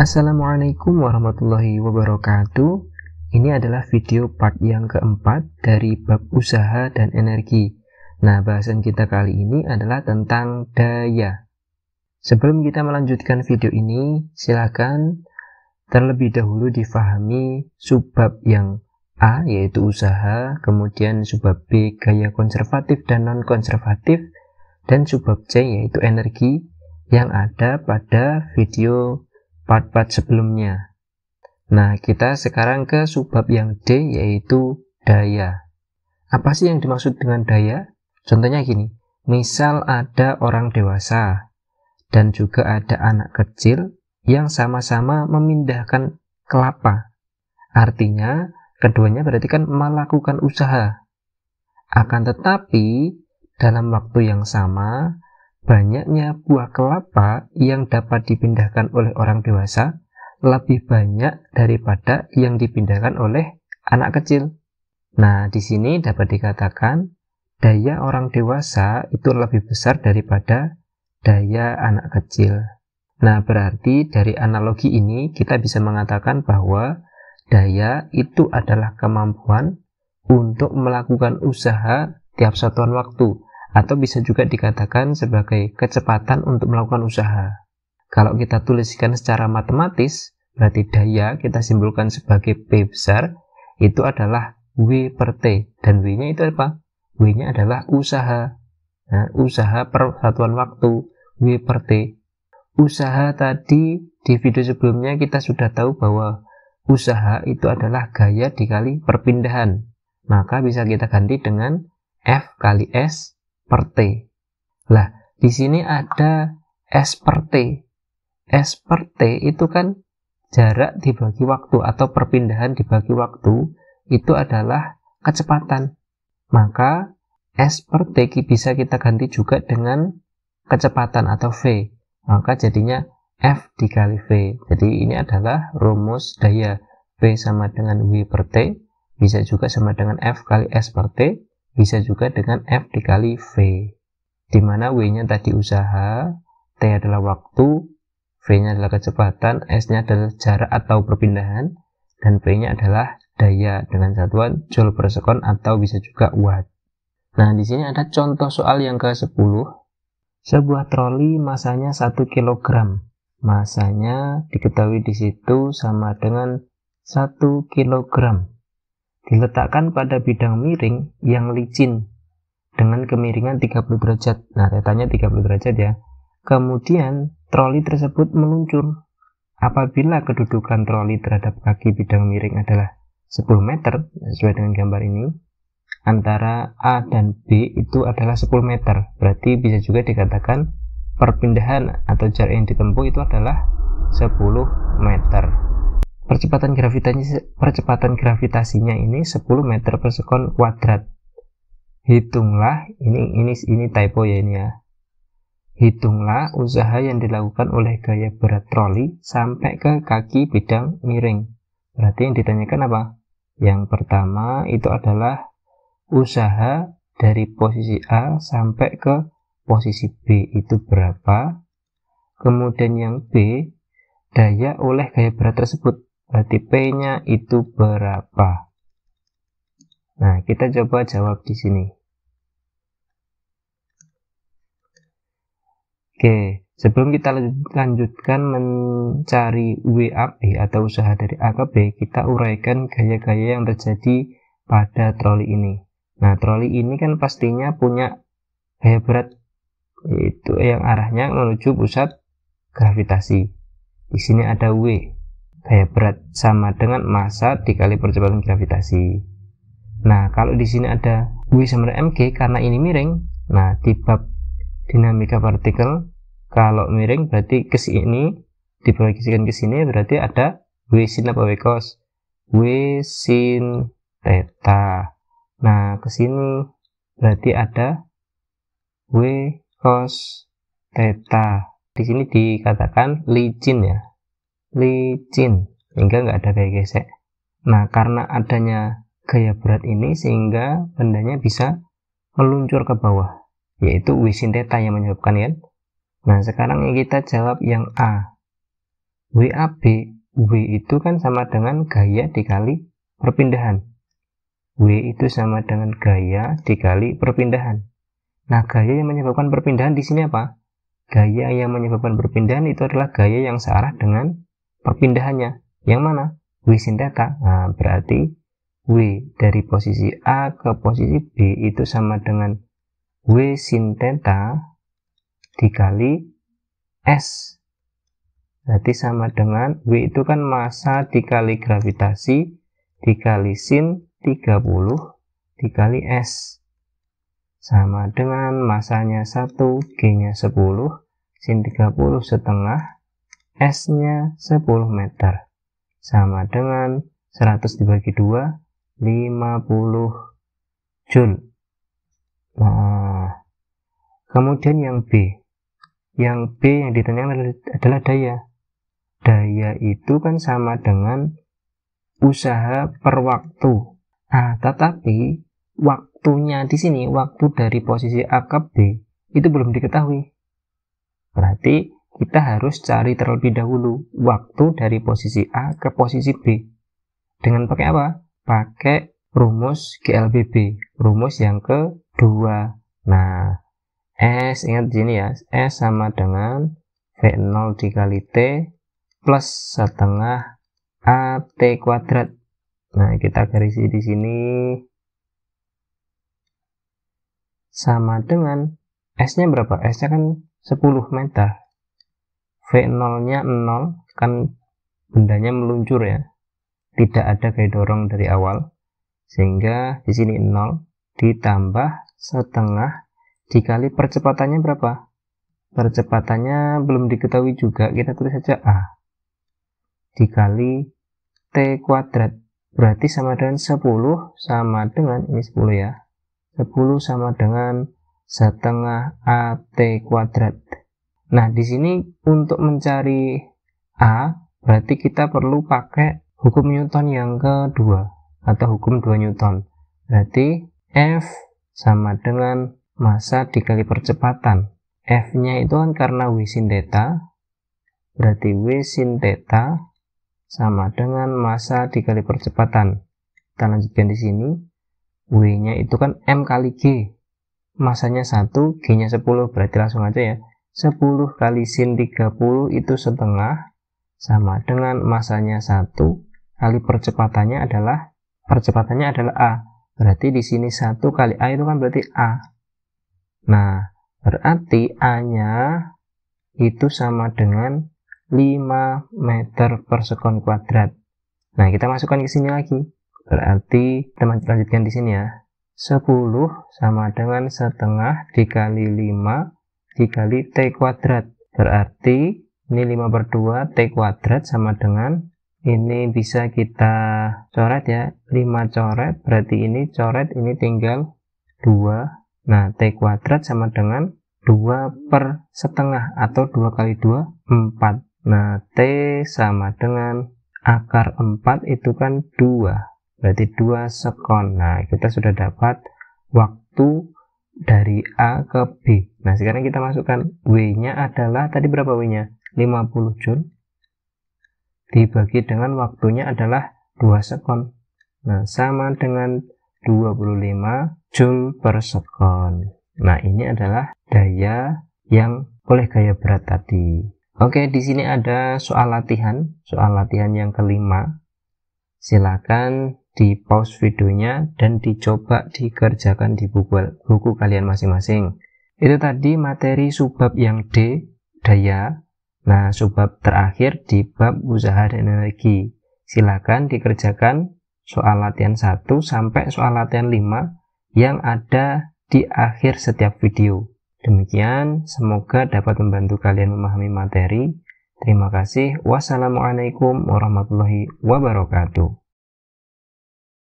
Assalamualaikum warahmatullahi wabarakatuh. Ini adalah video part yang keempat dari bab usaha dan energi. Nah, bahasan kita kali ini adalah tentang daya. Sebelum kita melanjutkan video ini, silakan terlebih dahulu difahami subbab yang A yaitu usaha, kemudian subbab B gaya konservatif dan non konservatif, dan subbab C yaitu energi yang ada pada video part-part sebelumnya. Nah, kita sekarang ke subbab yang D yaitu daya. Apa sih yang dimaksud dengan daya? Contohnya gini, misal ada orang dewasa dan juga ada anak kecil yang sama-sama memindahkan kelapa. Artinya, keduanya berarti kan melakukan usaha. Akan tetapi, dalam waktu yang sama, banyaknya buah kelapa yang dapat dipindahkan oleh orang dewasa lebih banyak daripada yang dipindahkan oleh anak kecil. Nah, di sini dapat dikatakan daya orang dewasa itu lebih besar daripada daya anak kecil. Nah, berarti dari analogi ini kita bisa mengatakan bahwa daya itu adalah kemampuan untuk melakukan usaha tiap satuan waktu atau bisa juga dikatakan sebagai kecepatan untuk melakukan usaha. Kalau kita tuliskan secara matematis, berarti daya kita simpulkan sebagai P besar, itu adalah W per T. Dan W-nya itu apa? W-nya adalah usaha. Nah, usaha per satuan waktu, W per T. Usaha tadi di video sebelumnya kita sudah tahu bahwa usaha itu adalah gaya dikali perpindahan. Maka bisa kita ganti dengan F kali S per T. Lah, di sini ada S per T. S per T itu kan jarak dibagi waktu atau perpindahan dibagi waktu itu adalah kecepatan. Maka S per T bisa kita ganti juga dengan kecepatan atau V. Maka jadinya F dikali V. Jadi ini adalah rumus daya V sama dengan W per T. Bisa juga sama dengan F kali S per T. Bisa juga dengan F dikali V, di mana W-nya tadi usaha, T adalah waktu, V-nya adalah kecepatan, S-nya adalah jarak atau perpindahan, dan P-nya adalah daya dengan satuan joule per sekon atau bisa juga watt. Nah, di sini ada contoh soal yang ke-10. Sebuah troli masanya 1 kg. Masanya diketahui di situ sama dengan 1 kg diletakkan pada bidang miring yang licin dengan kemiringan 30 derajat. Nah, retanya 30 derajat ya. Kemudian troli tersebut meluncur. Apabila kedudukan troli terhadap kaki bidang miring adalah 10 meter, nah, sesuai dengan gambar ini, antara A dan B itu adalah 10 meter. Berarti bisa juga dikatakan perpindahan atau jarak yang ditempuh itu adalah 10 meter percepatan gravitasinya, percepatan gravitasinya ini 10 meter per sekon kuadrat hitunglah ini ini ini typo ya ini ya hitunglah usaha yang dilakukan oleh gaya berat troli sampai ke kaki bidang miring berarti yang ditanyakan apa yang pertama itu adalah usaha dari posisi A sampai ke posisi B itu berapa kemudian yang B daya oleh gaya berat tersebut Berarti P-nya itu berapa? Nah, kita coba jawab di sini. Oke, sebelum kita lanjutkan mencari WAB atau usaha dari A ke B, kita uraikan gaya-gaya yang terjadi pada troli ini. Nah, troli ini kan pastinya punya gaya berat yaitu yang arahnya menuju pusat gravitasi. Di sini ada W gaya eh, berat sama dengan massa dikali percepatan gravitasi. Nah, kalau di sini ada W sama dengan mg karena ini miring. Nah, di bab dinamika partikel kalau miring berarti ke sini dibagikan ke sini berarti ada W sin apa W cos? W sin theta. Nah, ke sini berarti ada W cos theta. Di sini dikatakan licin ya licin sehingga nggak ada gaya gesek nah karena adanya gaya berat ini sehingga bendanya bisa meluncur ke bawah yaitu wisin theta yang menyebabkan ya nah sekarang kita jawab yang A WAB W itu kan sama dengan gaya dikali perpindahan W itu sama dengan gaya dikali perpindahan nah gaya yang menyebabkan perpindahan di sini apa? gaya yang menyebabkan perpindahan itu adalah gaya yang searah dengan perpindahannya. Yang mana? W sin theta. Nah, berarti W dari posisi A ke posisi B itu sama dengan W sin theta dikali S. Berarti sama dengan W itu kan massa dikali gravitasi dikali sin 30 dikali S. Sama dengan masanya 1, G-nya 10, sin 30 setengah S-nya 10 meter. Sama dengan 100 dibagi 2, 50 Joule. Nah, kemudian yang B. Yang B yang ditanyakan adalah daya. Daya itu kan sama dengan usaha per waktu. Nah, tetapi waktunya di sini, waktu dari posisi A ke B itu belum diketahui. Berarti kita harus cari terlebih dahulu waktu dari posisi A ke posisi B. Dengan pakai apa? Pakai rumus GLBB, rumus yang kedua. Nah, S ingat di sini ya, S sama dengan V0 dikali T plus setengah AT kuadrat. Nah, kita garisi di sini sama dengan S-nya berapa? S-nya kan 10 meter. V0-nya 0, kan bendanya meluncur ya. Tidak ada gaya dorong dari awal. Sehingga di sini 0 ditambah setengah dikali percepatannya berapa? Percepatannya belum diketahui juga, kita tulis saja A. Dikali T kuadrat. Berarti sama dengan 10 sama dengan, ini 10 ya. 10 sama dengan setengah a t kuadrat. Nah, di sini untuk mencari A, berarti kita perlu pakai hukum Newton yang kedua, atau hukum 2 Newton. Berarti F sama dengan massa dikali percepatan. F-nya itu kan karena W sin theta, berarti W sin theta sama dengan massa dikali percepatan. Kita lanjutkan di sini, W-nya itu kan M kali G. Masanya 1, G-nya 10, berarti langsung aja ya. 10 kali sin 30 itu setengah sama dengan masanya 1 kali percepatannya adalah percepatannya adalah A. Berarti di sini 1 kali A itu kan berarti A. Nah, berarti A-nya itu sama dengan 5 meter per sekon kuadrat. Nah, kita masukkan ke sini lagi. Berarti kita lanjutkan di sini ya. 10 sama dengan setengah dikali 5 dikali T kuadrat. Berarti ini 5 per 2 T kuadrat sama dengan ini bisa kita coret ya. 5 coret berarti ini coret ini tinggal 2. Nah T kuadrat sama dengan 2 per setengah atau 2 kali 2 4. Nah T sama dengan akar 4 itu kan 2. Berarti 2 sekon. Nah kita sudah dapat waktu dari A ke B. Nah, sekarang kita masukkan W-nya adalah tadi berapa W-nya? 50 joule dibagi dengan waktunya adalah 2 sekon. Nah, sama dengan 25 joule per sekon. Nah, ini adalah daya yang oleh gaya berat tadi. Oke, di sini ada soal latihan, soal latihan yang kelima. Silakan di pause videonya dan dicoba dikerjakan di buku, buku kalian masing-masing. Itu tadi materi subbab yang D, daya. Nah, subbab terakhir di bab usaha dan energi. Silakan dikerjakan soal latihan 1 sampai soal latihan 5 yang ada di akhir setiap video. Demikian, semoga dapat membantu kalian memahami materi. Terima kasih. Wassalamualaikum warahmatullahi wabarakatuh.